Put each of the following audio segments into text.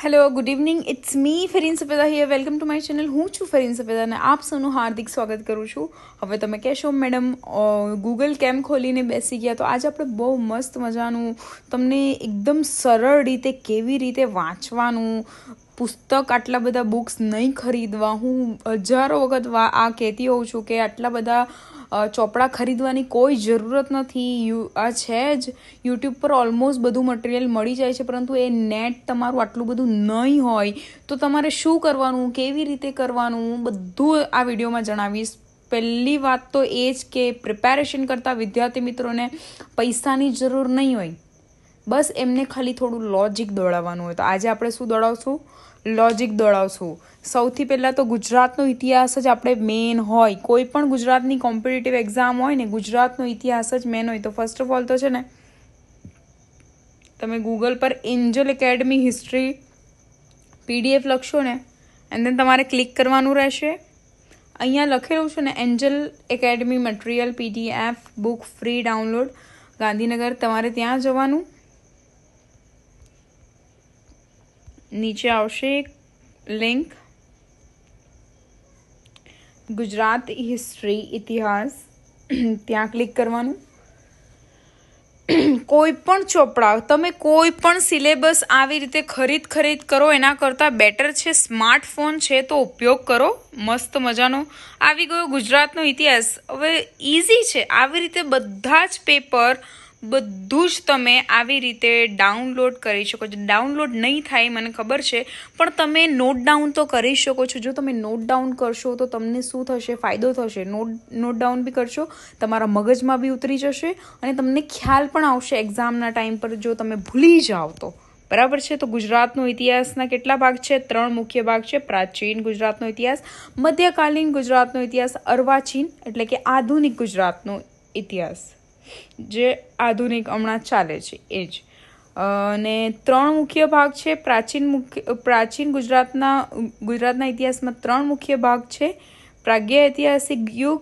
hello good evening it's me Farin Safeda here welcome to my channel હું છું ફરીન સફેદા અને આપ સૌનું હાર્દિક સ્વાગત કરું છું હવે તમે કહેશો મેડમ ગૂગલ કેમ ખોલીને બેસી ગયા તો આજે આપણે બહુ મસ્ત મજાનું તમને એકદમ સરળ રીતે કેવી રીતે વાંચવાનું પુસ્તક આટલા બધા બુક્સ નહીં ખરીદવા હું હજારો વખત આ કહેતી હોઉં છું કે આટલા બધા ચોપડા ખરીદવાની કોઈ જરૂરત નથી યુ આ છે જ યુટ્યુબ પર ઓલમોસ્ટ બધું મટીરિયલ મળી જાય છે પરંતુ એ નેટ તમારું આટલું બધું નહીં હોય તો તમારે શું કરવાનું કેવી રીતે કરવાનું બધું આ વિડીયોમાં જણાવીશ પહેલી વાત તો એ જ કે પ્રિપેરેશન કરતાં વિદ્યાર્થી મિત્રોને પૈસાની જરૂર નહીં હોય બસ એમને ખાલી થોડું લોજિક દોડાવવાનું હોય તો આજે આપણે શું દોડાવશું લોજિક દોડાવશું સૌથી પહેલાં તો ગુજરાતનો ઇતિહાસ જ આપણે મેઇન હોય કોઈ પણ ગુજરાતની કોમ્પિટિટિવ એક્ઝામ હોય ને ગુજરાતનો ઇતિહાસ જ મેન હોય તો ફર્સ્ટ ઓફ ઓલ તો છે ને તમે ગૂગલ પર એન્જલ એકેડમી હિસ્ટ્રી પીડીએફ લખશો ને એન્ડ દેન તમારે ક્લિક કરવાનું રહેશે અહીંયા લખેલું છે ને angel academy material PDF book free download Gandhinagar તમારે ત્યાં જવાનું નીચે આવશે લિંક ગુજરાત હિસ્ટ્રી ઇતિહાસ ત્યાં ક્લિક કરવાનું કોઈ પણ ચોપડા તમે કોઈ પણ સિલેબસ આવી રીતે ખરીદ ખરીદ કરો એના કરતાં બેટર છે સ્માર્ટફોન છે તો ઉપયોગ કરો મસ્ત મજાનો આવી ગયો ગુજરાતનો ઇતિહાસ હવે ઇઝી છે આવી રીતે બધા જ પેપર બધું જ તમે આવી રીતે ડાઉનલોડ કરી શકો છો ડાઉનલોડ નહીં થાય મને ખબર છે પણ તમે નોટ ડાઉન તો કરી શકો છો જો તમે નોટ ડાઉન કરશો તો તમને શું થશે ફાયદો થશે નોટ નોટ ડાઉન બી કરશો તમારા મગજમાં બી ઉતરી જશે અને તમને ખ્યાલ પણ આવશે એક્ઝામના ટાઈમ પર જો તમે ભૂલી જાઓ તો બરાબર છે તો ગુજરાતનો ઇતિહાસના કેટલા ભાગ છે ત્રણ મુખ્ય ભાગ છે પ્રાચીન ગુજરાતનો ઇતિહાસ મધ્યકાલીન ગુજરાતનો ઇતિહાસ અર્વાચીન એટલે કે આધુનિક ગુજરાતનો ઇતિહાસ જે આધુનિક હમણાં ચાલે છે એ જ અને ત્રણ મુખ્ય ભાગ છે પ્રાચીન મુખ્ય પ્રાચીન ગુજરાતના ગુજરાતના ઇતિહાસમાં ત્રણ મુખ્ય ભાગ છે પ્રાગ્ય ઐતિહાસિક યુગ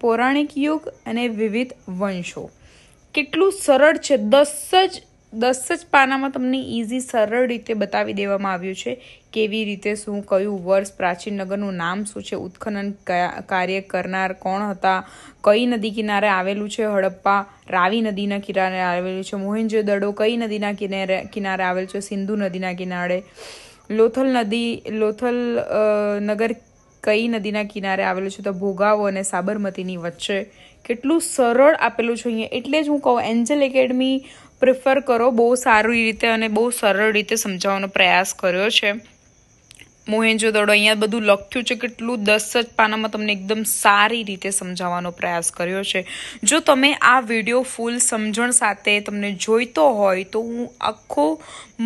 પૌરાણિક યુગ અને વિવિધ વંશો કેટલું સરળ છે દસ જ દસ જ પાનામાં તમને ઇઝી સરળ રીતે બતાવી દેવામાં આવ્યું છે કેવી રીતે શું કયું વર્ષ પ્રાચીન નગરનું નામ શું છે ઉત્ખનન કાર્ય કરનાર કોણ હતા કઈ નદી કિનારે આવેલું છે હડપ્પા રાવી નદીના કિનારે આવેલું છે મોહેન્જો દડો કઈ નદીના કિનારે કિનારે આવેલું છે સિંધુ નદીના કિનારે લોથલ નદી લોથલ નગર કઈ નદીના કિનારે આવેલું છે તો ભોગાવો અને સાબરમતીની વચ્ચે કેટલું સરળ આપેલું છે અહીંયા એટલે જ હું કહું એન્જલ એકેડમી પ્રિફર કરો બહુ સારી રીતે અને બહુ સરળ રીતે સમજાવવાનો પ્રયાસ કર્યો છે મોહેજો દડો અહીંયા બધું લખ્યું છે કેટલું દસ જ પાનામાં તમને એકદમ સારી રીતે સમજાવવાનો પ્રયાસ કર્યો છે જો તમે આ વિડીયો ફૂલ સમજણ સાથે તમને જોઈતો હોય તો હું આખો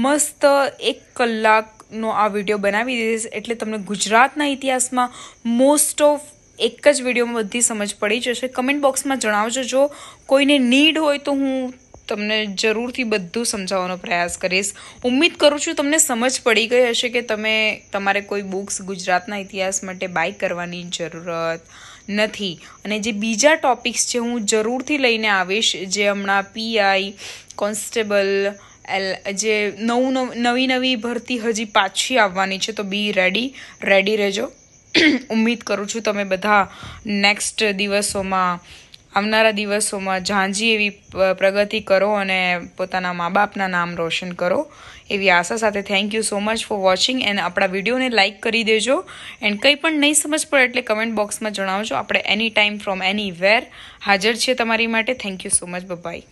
મસ્ત એક કલાકનો આ વિડીયો બનાવી દઈશ એટલે તમને ગુજરાતના ઇતિહાસમાં મોસ્ટ ઓફ એક જ વિડીયોમાં બધી સમજ પડી જશે કમેન્ટ બોક્સમાં જણાવજો જો કોઈને નીડ હોય તો હું તમને જરૂરથી બધું સમજાવવાનો પ્રયાસ કરીશ ઉમ્મીદ કરું છું તમને સમજ પડી ગઈ હશે કે તમે તમારે કોઈ બુક્સ ગુજરાતના ઇતિહાસ માટે બાય કરવાની જરૂરત નથી અને જે બીજા ટોપિક્સ છે હું જરૂરથી લઈને આવીશ જે હમણાં પીઆઈ કોન્સ્ટેબલ એલ જે નવું નવી નવી ભરતી હજી પાછી આવવાની છે તો બી રેડી રેડી રહેજો ઉમ્મીદ કરું છું તમે બધા નેક્સ્ટ દિવસોમાં આવનારા દિવસોમાં ઝાંઝી એવી પ્રગતિ કરો અને પોતાના મા બાપના નામ રોશન કરો એવી આશા સાથે thank you so much for watching and આપણા વિડીયોને લાઇક કરી દેજો એન્ડ કંઈ પણ નહીં સમજ પડે એટલે કમેન્ટ બોક્સમાં જણાવજો આપણે એની ટાઈમ ફ્રોમ એની વેર હાજર છીએ તમારી માટે thank you so much by